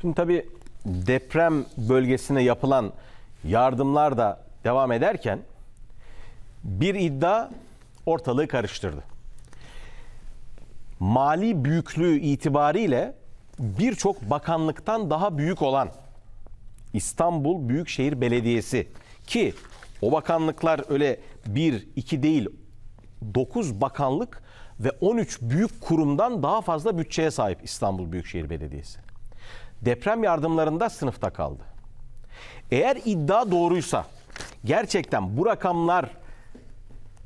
Şimdi tabii deprem bölgesine yapılan yardımlar da devam ederken bir iddia ortalığı karıştırdı. Mali büyüklüğü itibariyle birçok bakanlıktan daha büyük olan İstanbul Büyükşehir Belediyesi ki o bakanlıklar öyle bir iki değil 9 bakanlık ve 13 büyük kurumdan daha fazla bütçeye sahip İstanbul Büyükşehir Belediyesi deprem yardımlarında sınıfta kaldı. Eğer iddia doğruysa, gerçekten bu rakamlar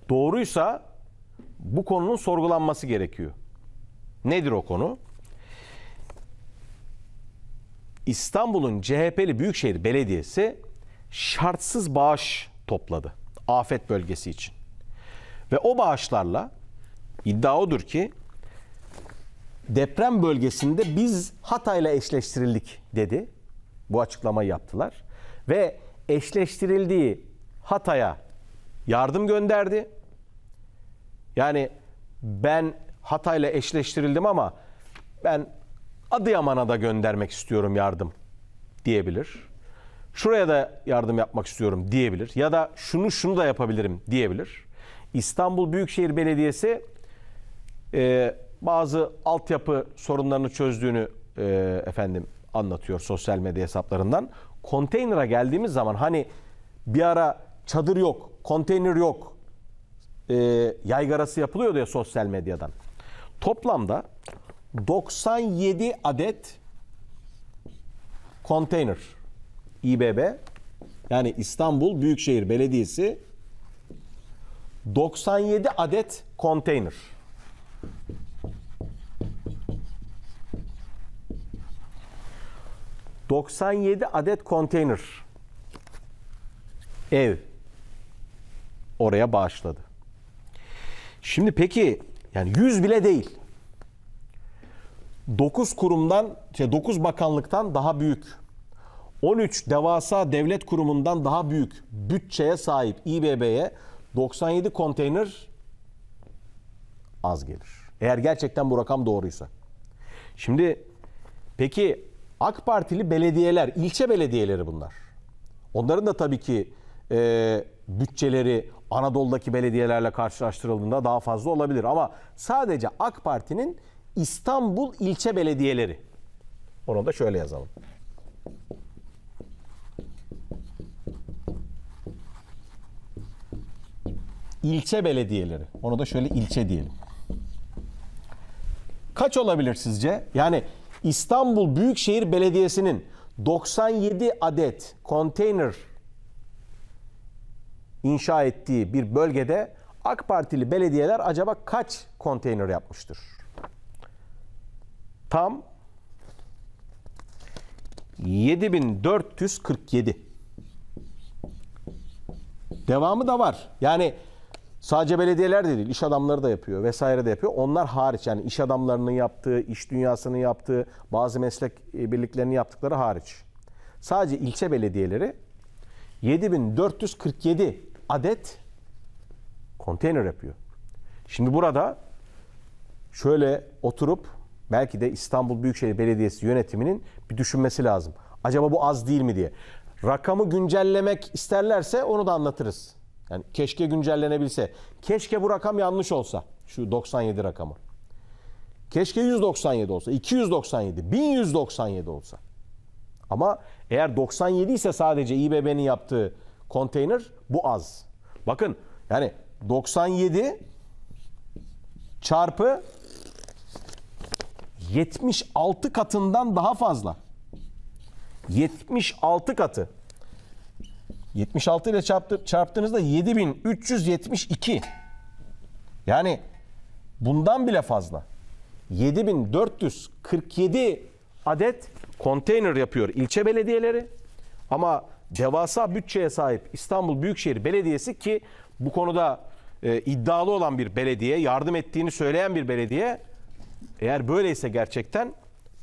doğruysa bu konunun sorgulanması gerekiyor. Nedir o konu? İstanbul'un CHP'li Büyükşehir Belediyesi şartsız bağış topladı afet bölgesi için. Ve o bağışlarla iddia odur ki deprem bölgesinde biz Hatay'la eşleştirildik dedi. Bu açıklamayı yaptılar. Ve eşleştirildiği Hatay'a yardım gönderdi. Yani ben Hatay'la eşleştirildim ama ben Adıyaman'a da göndermek istiyorum yardım diyebilir. Şuraya da yardım yapmak istiyorum diyebilir. Ya da şunu şunu da yapabilirim diyebilir. İstanbul Büyükşehir Belediyesi e, bazı altyapı sorunlarını çözdüğünü e, efendim anlatıyor sosyal medya hesaplarından. Konteynere geldiğimiz zaman hani bir ara çadır yok, konteyner yok e, yaygarası yapılıyordu ya sosyal medyadan. Toplamda 97 adet konteyner İBB yani İstanbul Büyükşehir Belediyesi 97 adet konteyner 97 adet konteyner ev oraya bağışladı. Şimdi peki yani 100 bile değil. 9 kurumdan, şey 9 bakanlıktan daha büyük. 13 devasa devlet kurumundan daha büyük bütçeye sahip İBB'ye 97 konteyner az gelir. Eğer gerçekten bu rakam doğruysa. Şimdi peki AK Partili belediyeler, ilçe belediyeleri bunlar. Onların da tabii ki e, bütçeleri Anadolu'daki belediyelerle karşılaştırıldığında daha fazla olabilir. Ama sadece AK Parti'nin İstanbul ilçe belediyeleri. Onu da şöyle yazalım. İlçe belediyeleri. Onu da şöyle ilçe diyelim. Kaç olabilir sizce? Yani İstanbul Büyükşehir Belediyesi'nin 97 adet konteyner inşa ettiği bir bölgede AK Partili belediyeler acaba kaç konteyner yapmıştır? Tam 7447. Devamı da var. Yani Sadece belediyeler de değil, iş adamları da yapıyor vesaire de yapıyor. Onlar hariç yani iş adamlarının yaptığı, iş dünyasının yaptığı, bazı meslek e, birliklerinin yaptıkları hariç. Sadece ilçe belediyeleri 7447 adet konteyner yapıyor. Şimdi burada şöyle oturup belki de İstanbul Büyükşehir Belediyesi yönetiminin bir düşünmesi lazım. Acaba bu az değil mi diye. Rakamı güncellemek isterlerse onu da anlatırız. Yani keşke güncellenebilse. Keşke bu rakam yanlış olsa. Şu 97 rakamı. Keşke 197 olsa, 297, 1197 olsa. Ama eğer 97 ise sadece İBB'nin yaptığı konteyner bu az. Bakın yani 97 çarpı 76 katından daha fazla. 76 katı. 76 ile çarptı, çarptığınızda 7372. Yani bundan bile fazla. 7447 adet konteyner yapıyor ilçe belediyeleri. Ama devasa bütçeye sahip İstanbul Büyükşehir Belediyesi ki bu konuda e, iddialı olan bir belediye, yardım ettiğini söyleyen bir belediye eğer böyleyse gerçekten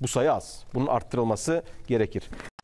bu sayı az. Bunun arttırılması gerekir.